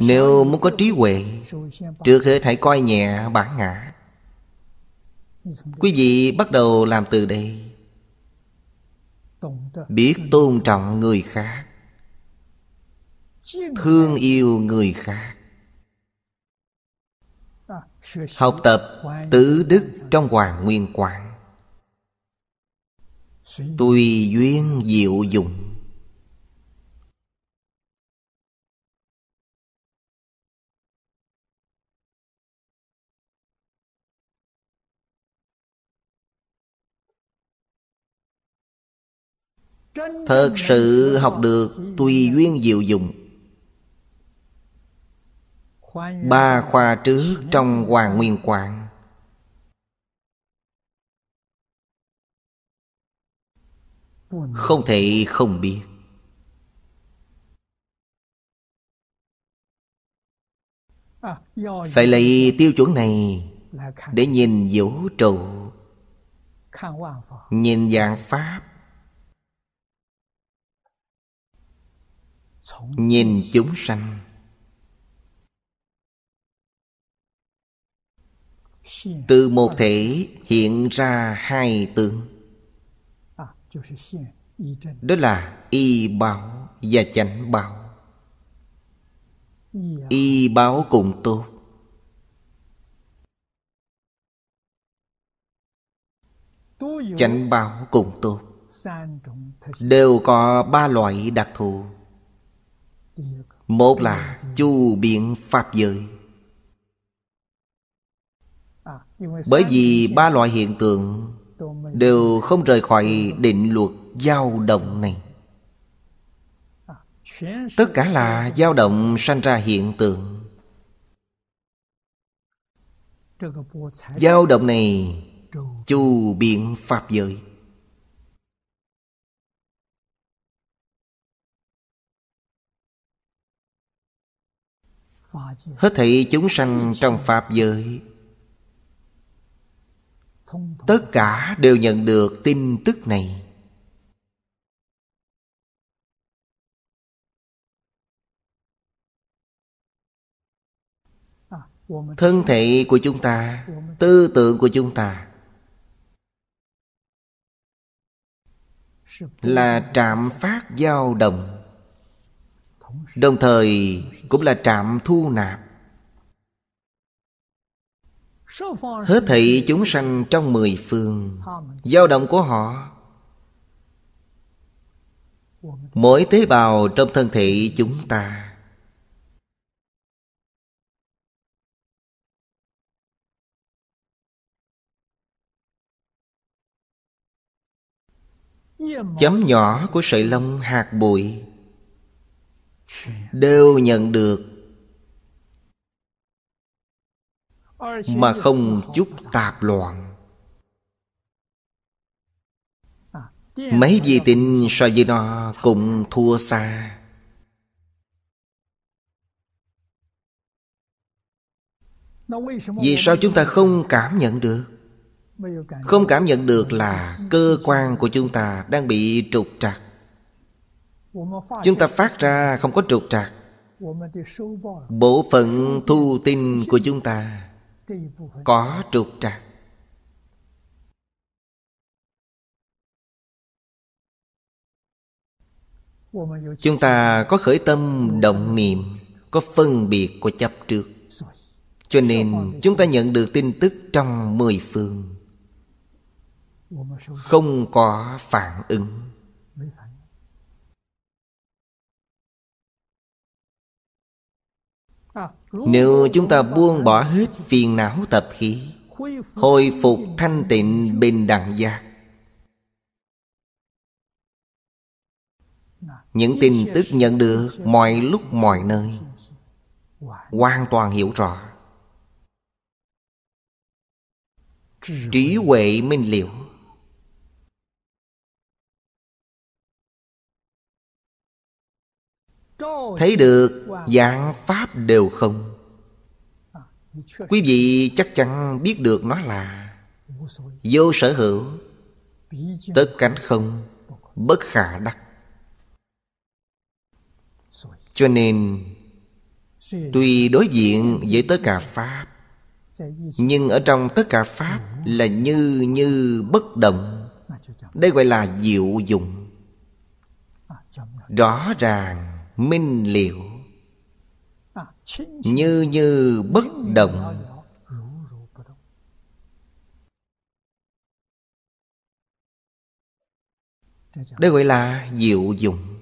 Nếu muốn có trí huệ Trước hết hãy coi nhẹ bản ngã Quý vị bắt đầu làm từ đây Biết tôn trọng người khác Thương yêu người khác Học tập tứ đức trong Hoàng Nguyên Quảng Tùy duyên diệu dụng Thật sự học được tùy duyên diệu dụng Ba khoa trước trong Hoàng Nguyên Quang Không thể không biết Phải lấy tiêu chuẩn này Để nhìn vũ trụ Nhìn dạng Pháp nhìn chúng sanh từ một thể hiện ra hai tướng đó là y báo và chánh báo y báo cùng tốt chánh báo cùng tốt đều có ba loại đặc thù một là chu biện pháp giới Bởi vì ba loại hiện tượng Đều không rời khỏi định luật dao động này Tất cả là dao động sanh ra hiện tượng dao động này chu biện pháp giới Hết thảy chúng sanh trong Pháp giới Tất cả đều nhận được tin tức này Thân thể của chúng ta Tư tưởng của chúng ta Là trạm phát dao động Đồng thời cũng là trạm thu nạp Hết thị chúng sanh trong mười phương dao động của họ Mỗi tế bào trong thân thể chúng ta Chấm nhỏ của sợi lông hạt bụi đều nhận được mà không chút tạp loạn mấy vị tịnh so với nó cũng thua xa vì sao chúng ta không cảm nhận được không cảm nhận được là cơ quan của chúng ta đang bị trục trặc Chúng ta phát ra không có trục trặc Bộ phận thu tin của chúng ta Có trục trặc Chúng ta có khởi tâm động niệm Có phân biệt của chấp trước Cho nên chúng ta nhận được tin tức trong mười phương Không có phản ứng Nếu chúng ta buông bỏ hết phiền não tập khí Hồi phục thanh tịnh bình đẳng giác Những tin tức nhận được mọi lúc mọi nơi Hoàn toàn hiểu rõ Trí huệ minh liệu thấy được dạng pháp đều không quý vị chắc chắn biết được nó là vô sở hữu tất cánh không bất khả đắc cho nên tuy đối diện với tất cả pháp nhưng ở trong tất cả pháp là như như bất động đây gọi là diệu dụng rõ ràng minh liệu à, như như bất động đây gọi là diệu dụng